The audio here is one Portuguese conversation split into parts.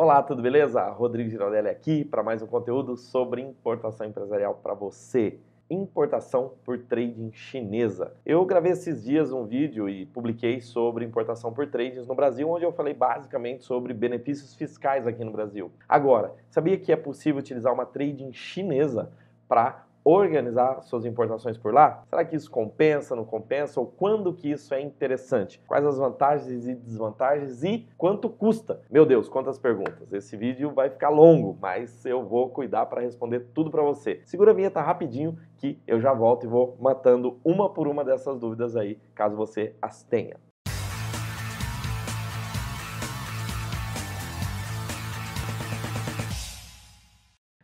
Olá, tudo beleza? Rodrigo Giraldelli aqui para mais um conteúdo sobre importação empresarial para você. Importação por trading chinesa. Eu gravei esses dias um vídeo e publiquei sobre importação por trading no Brasil, onde eu falei basicamente sobre benefícios fiscais aqui no Brasil. Agora, sabia que é possível utilizar uma trading chinesa para organizar suas importações por lá? Será que isso compensa, não compensa? Ou quando que isso é interessante? Quais as vantagens e desvantagens e quanto custa? Meu Deus, quantas perguntas! Esse vídeo vai ficar longo, mas eu vou cuidar para responder tudo para você. Segura a vinheta rapidinho que eu já volto e vou matando uma por uma dessas dúvidas aí, caso você as tenha.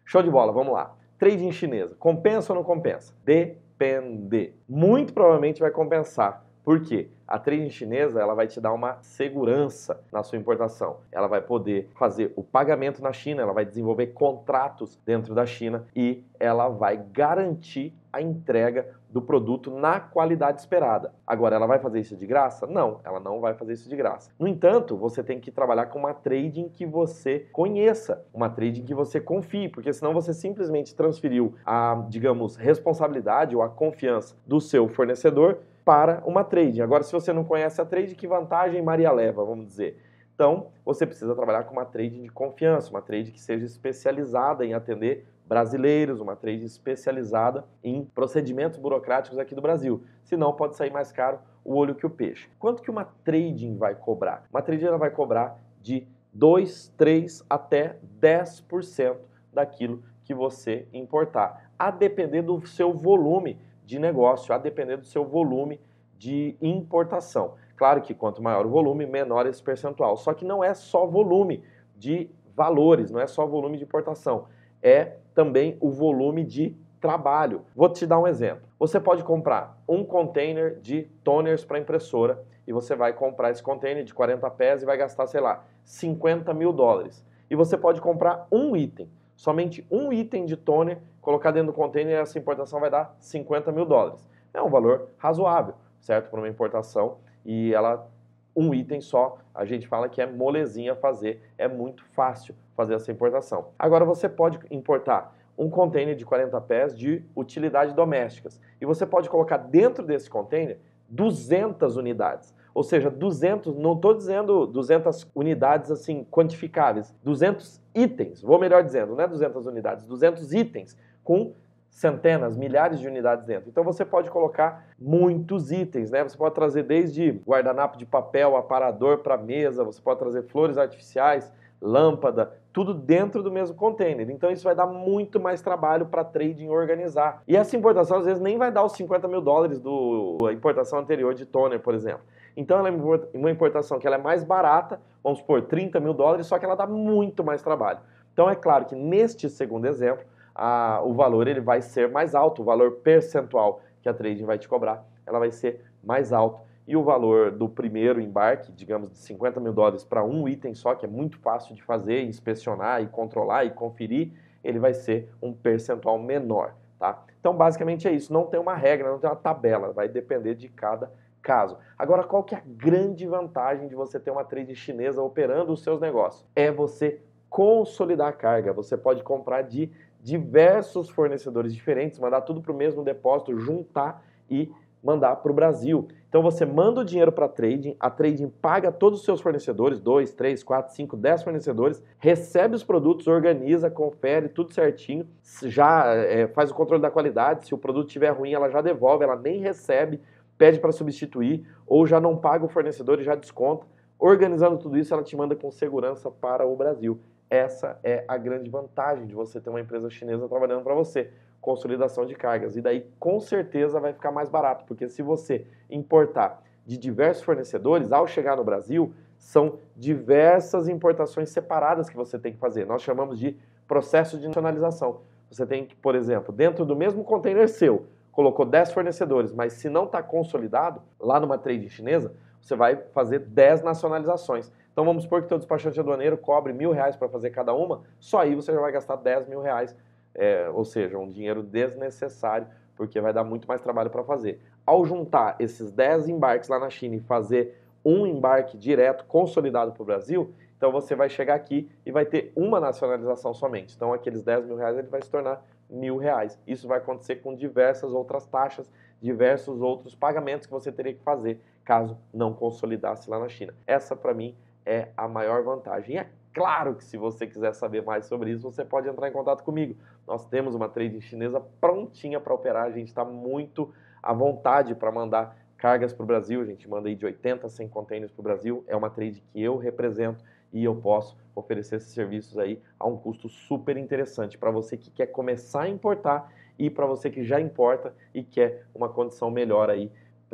Show de bola, vamos lá. Trade em chinesa. Compensa ou não compensa? Depende. Muito provavelmente vai compensar. Por quê? A trading chinesa ela vai te dar uma segurança na sua importação. Ela vai poder fazer o pagamento na China, ela vai desenvolver contratos dentro da China e ela vai garantir a entrega do produto na qualidade esperada. Agora, ela vai fazer isso de graça? Não, ela não vai fazer isso de graça. No entanto, você tem que trabalhar com uma trading que você conheça, uma trading que você confie, porque senão você simplesmente transferiu a, digamos, responsabilidade ou a confiança do seu fornecedor para uma trade. Agora, se você não conhece a trade, que vantagem Maria leva, vamos dizer? Então, você precisa trabalhar com uma trade de confiança, uma trade que seja especializada em atender brasileiros, uma trade especializada em procedimentos burocráticos aqui do Brasil. Senão pode sair mais caro o olho que o peixe. Quanto que uma trading vai cobrar? Uma trading ela vai cobrar de 2, 3 até 10% daquilo que você importar, a depender do seu volume de negócio, a depender do seu volume de importação. Claro que quanto maior o volume, menor esse percentual. Só que não é só volume de valores, não é só volume de importação, é também o volume de trabalho. Vou te dar um exemplo. Você pode comprar um container de toners para impressora e você vai comprar esse container de 40 pés e vai gastar, sei lá, 50 mil dólares. E você pode comprar um item, somente um item de toner, colocar dentro do container e essa importação vai dar 50 mil dólares. É um valor razoável, certo? Para uma importação e ela um item só, a gente fala que é molezinha fazer, é muito fácil fazer essa importação. Agora você pode importar um container de 40 pés de utilidade domésticas e você pode colocar dentro desse container 200 unidades. Ou seja, 200, não estou dizendo 200 unidades assim quantificáveis, 200 itens, vou melhor dizendo, não é 200 unidades, 200 itens com centenas, milhares de unidades dentro. Então você pode colocar muitos itens, né? Você pode trazer desde guardanapo de papel, aparador para mesa, você pode trazer flores artificiais, lâmpada, tudo dentro do mesmo container. Então isso vai dar muito mais trabalho para trading organizar. E essa importação às vezes nem vai dar os 50 mil dólares da importação anterior de toner, por exemplo. Então ela é uma importação que ela é mais barata, vamos supor 30 mil dólares, só que ela dá muito mais trabalho. Então é claro que neste segundo exemplo a, o valor ele vai ser mais alto, o valor percentual que a trading vai te cobrar, ela vai ser mais alto. E o valor do primeiro embarque, digamos, de 50 mil dólares para um item só, que é muito fácil de fazer, inspecionar e controlar e conferir, ele vai ser um percentual menor, tá? Então, basicamente é isso. Não tem uma regra, não tem uma tabela, vai depender de cada caso. Agora, qual que é a grande vantagem de você ter uma trade chinesa operando os seus negócios? É você consolidar a carga. Você pode comprar de diversos fornecedores diferentes, mandar tudo para o mesmo depósito, juntar e mandar para o Brasil. Então você manda o dinheiro para a trading, a trading paga todos os seus fornecedores, 2, 3, 4, 5, 10 fornecedores, recebe os produtos, organiza, confere tudo certinho, já é, faz o controle da qualidade, se o produto estiver ruim ela já devolve, ela nem recebe, pede para substituir ou já não paga o fornecedor e já desconta. Organizando tudo isso, ela te manda com segurança para o Brasil. Essa é a grande vantagem de você ter uma empresa chinesa trabalhando para você. Consolidação de cargas. E daí, com certeza, vai ficar mais barato, porque se você importar de diversos fornecedores, ao chegar no Brasil, são diversas importações separadas que você tem que fazer. Nós chamamos de processo de nacionalização. Você tem que, por exemplo, dentro do mesmo container seu, colocou 10 fornecedores, mas se não está consolidado, lá numa trade chinesa, você vai fazer 10 nacionalizações. Então vamos supor que teu despachante aduaneiro cobre mil reais para fazer cada uma, só aí você já vai gastar 10 mil reais, é, ou seja, um dinheiro desnecessário, porque vai dar muito mais trabalho para fazer. Ao juntar esses 10 embarques lá na China e fazer um embarque direto consolidado para o Brasil, então você vai chegar aqui e vai ter uma nacionalização somente. Então aqueles 10 mil reais ele vai se tornar mil reais. Isso vai acontecer com diversas outras taxas, diversos outros pagamentos que você teria que fazer caso não consolidasse lá na China. Essa, para mim, é a maior vantagem. E é claro que se você quiser saber mais sobre isso, você pode entrar em contato comigo. Nós temos uma trading chinesa prontinha para operar, a gente está muito à vontade para mandar cargas para o Brasil, a gente manda aí de 80 a 100 containers para o Brasil, é uma trade que eu represento e eu posso oferecer esses serviços aí a um custo super interessante para você que quer começar a importar e para você que já importa e quer uma condição melhor aí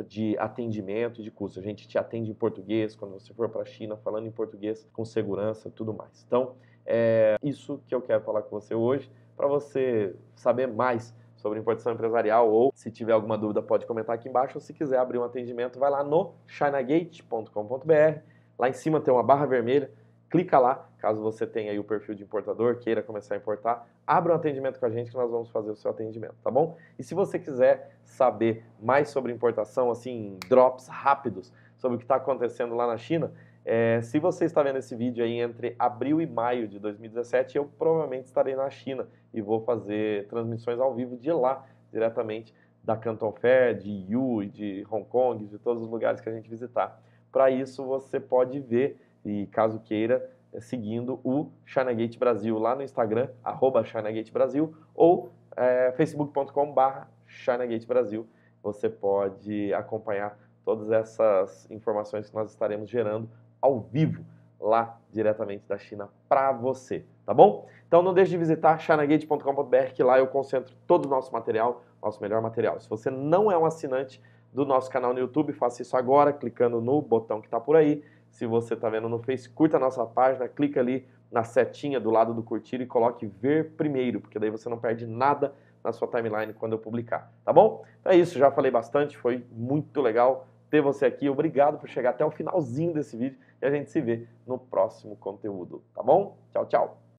de atendimento e de custo. A gente te atende em português, quando você for para a China, falando em português, com segurança tudo mais. Então, é isso que eu quero falar com você hoje, para você saber mais sobre importação empresarial ou se tiver alguma dúvida pode comentar aqui embaixo ou se quiser abrir um atendimento vai lá no chinagate.com.br lá em cima tem uma barra vermelha clica lá, caso você tenha aí o perfil de importador, queira começar a importar, abra um atendimento com a gente que nós vamos fazer o seu atendimento, tá bom? E se você quiser saber mais sobre importação, assim, drops rápidos sobre o que está acontecendo lá na China, é, se você está vendo esse vídeo aí entre abril e maio de 2017, eu provavelmente estarei na China e vou fazer transmissões ao vivo de lá, diretamente da Canton Fair, de Yu, de Hong Kong, de todos os lugares que a gente visitar. Para isso, você pode ver e caso queira, é, seguindo o Gate Brasil lá no Instagram, arroba Shinegate Brasil, ou é, facebook.com barra Brasil. Você pode acompanhar todas essas informações que nós estaremos gerando ao vivo lá diretamente da China para você, tá bom? Então não deixe de visitar chinagate.com.br que lá eu concentro todo o nosso material, nosso melhor material. Se você não é um assinante do nosso canal no YouTube, faça isso agora clicando no botão que está por aí se você está vendo no Face, curta a nossa página, clica ali na setinha do lado do curtir e coloque ver primeiro, porque daí você não perde nada na sua timeline quando eu publicar, tá bom? Então é isso, já falei bastante, foi muito legal ter você aqui. Obrigado por chegar até o finalzinho desse vídeo e a gente se vê no próximo conteúdo, tá bom? Tchau, tchau.